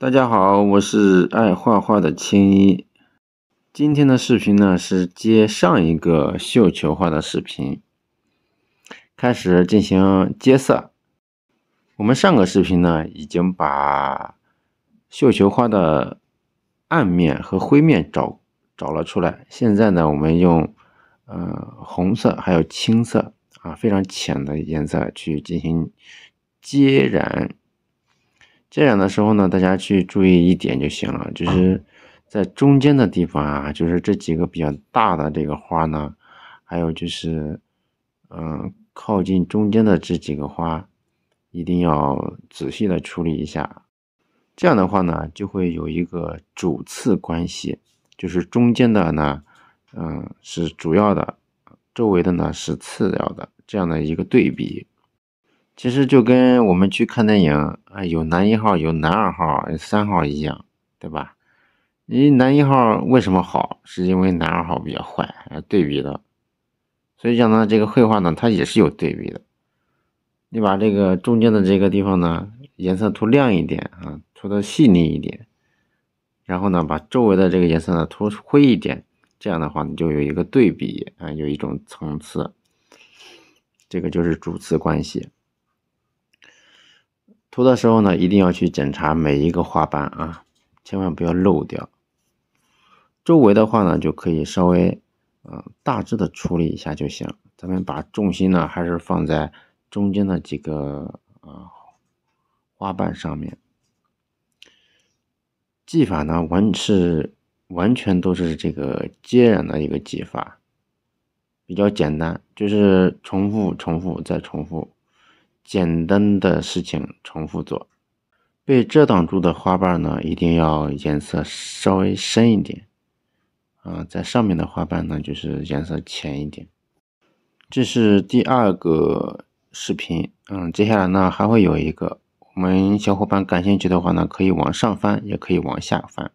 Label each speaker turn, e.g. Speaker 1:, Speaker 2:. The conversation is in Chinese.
Speaker 1: 大家好，我是爱画画的青衣。今天的视频呢是接上一个绣球花的视频，开始进行接色。我们上个视频呢已经把绣球花的暗面和灰面找找了出来。现在呢，我们用呃红色还有青色啊非常浅的颜色去进行接染。接染的时候呢，大家去注意一点就行了，就是在中间的地方啊，就是这几个比较大的这个花呢，还有就是，嗯，靠近中间的这几个花，一定要仔细的处理一下。这样的话呢，就会有一个主次关系，就是中间的呢，嗯，是主要的，周围的呢是次要的，这样的一个对比。其实就跟我们去看电影，啊，有男一号，有男二号，有三号一样，对吧？你男一号为什么好？是因为男二号比较坏，哎，对比的。所以讲呢，这个绘画呢，它也是有对比的。你把这个中间的这个地方呢，颜色涂亮一点啊，涂的细腻一点，然后呢，把周围的这个颜色呢，涂灰一点。这样的话，你就有一个对比啊，有一种层次。这个就是主次关系。涂的时候呢，一定要去检查每一个花瓣啊，千万不要漏掉。周围的话呢，就可以稍微嗯大致的处理一下就行。咱们把重心呢，还是放在中间的几个啊花瓣上面。技法呢，完是完全都是这个接染的一个技法，比较简单，就是重复、重复再重复。简单的事情重复做。被遮挡住的花瓣呢，一定要颜色稍微深一点，啊，在上面的花瓣呢，就是颜色浅一点。这是第二个视频，嗯，接下来呢还会有一个，我们小伙伴感兴趣的话呢，可以往上翻，也可以往下翻。